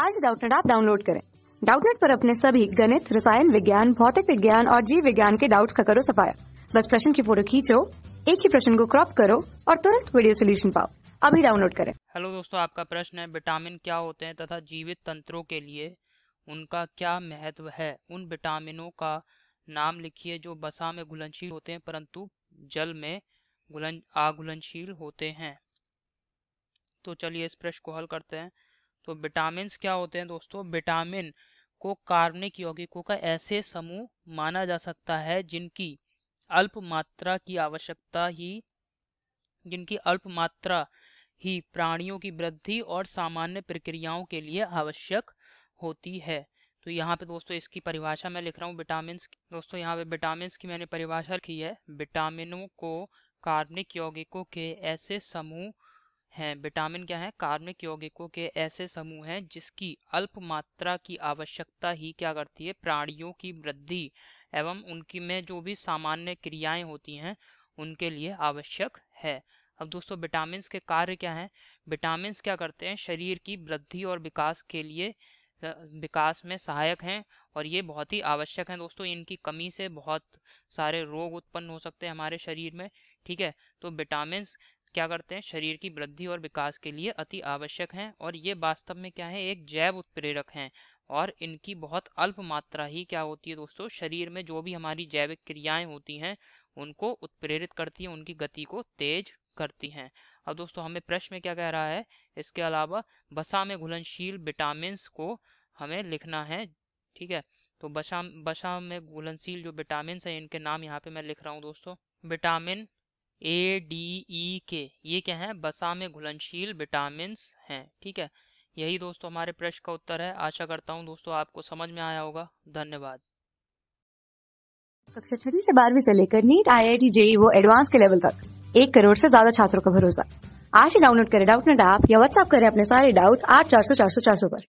आज डाउटनेट आप डाउनलोड करें डाउटनेट पर अपने सभी गणित रसायन विज्ञान भौतिक विज्ञान और जीव विज्ञान के डाउट्स का करो सफाया बस प्रश्न की फोटो खींचो एक ही प्रश्न को क्रॉप करो और तुरंत वीडियो सोल्यूशन पाओ अभी डाउनलोड करें हेलो दोस्तों आपका प्रश्न है विटामिन क्या होते हैं तथा जीवित तंत्रों के लिए उनका क्या महत्व है उन विटामिनों का नाम लिखिए जो बसा में घुलनशील होते हैं परंतु जल में घुलन आघुलनशील होते हैं तो चलिए इस प्रश्न को हल करते हैं तो विटामिन क्या होते हैं दोस्तों विटामिन को कार्बनिक यौगिकों का ऐसे समूह माना जा सकता है जिनकी अल्प मात्रा की आवश्यकता ही जिनकी अल्प मात्रा ही प्राणियों की वृद्धि और सामान्य प्रक्रियाओं के लिए आवश्यक होती है तो यहाँ पे दोस्तों इसकी परिभाषा मैं लिख रहा हूँ विटामिन दोस्तों यहाँ पे विटामिन की मैंने परिभाषा लिखी है विटामिनों को कार्बनिक यौगिकों के ऐसे समूह हैं विटामिन क्या है कार्मिक यौगिकों के ऐसे समूह हैं जिसकी अल्प मात्रा की आवश्यकता ही क्या करती है प्राणियों की वृद्धि एवं उनकी में जो भी सामान्य क्रियाएं होती हैं उनके लिए आवश्यक है अब दोस्तों विटामिन के कार्य क्या हैं विटामिन क्या करते हैं शरीर की वृद्धि और विकास के लिए विकास में सहायक हैं और ये बहुत ही आवश्यक हैं दोस्तों इनकी कमी से बहुत सारे रोग उत्पन्न हो सकते हैं हमारे शरीर में ठीक है तो विटामिन क्या करते हैं शरीर की वृद्धि और विकास के लिए अति आवश्यक हैं और ये वास्तव में क्या है एक जैव उत्प्रेरक हैं और इनकी बहुत अल्प मात्रा ही क्या होती है दोस्तों शरीर में जो भी हमारी जैविक क्रियाएं होती हैं उनको उत्प्रेरित करती हैं उनकी गति को तेज करती हैं अब दोस्तों हमें प्रश्न में क्या कह रहा है इसके अलावा बसा में घुलनशील विटामिन को हमें लिखना है ठीक है तो बसा बसा में घुलनशील जो विटामिन हैं इनके नाम यहाँ पे मैं लिख रहा हूँ दोस्तों विटामिन ए डी ई के ये क्या है बसा में घुलनशील विटामिन हैं ठीक है यही दोस्तों हमारे प्रश्न का उत्तर है आशा करता हूँ दोस्तों आपको समझ में आया होगा धन्यवाद कक्षा छठी से बारहवीं से लेकर NEET I I T JEE वो एडवांस के लेवल तक एक करोड़ से ज्यादा छात्रों का भरोसा आज ही डाउनलोड करें डाउट नेट ऐप या व्हाट्सएप करें अपने सारे डाउट्स आठ चार सौ चार सौ चार सौ पर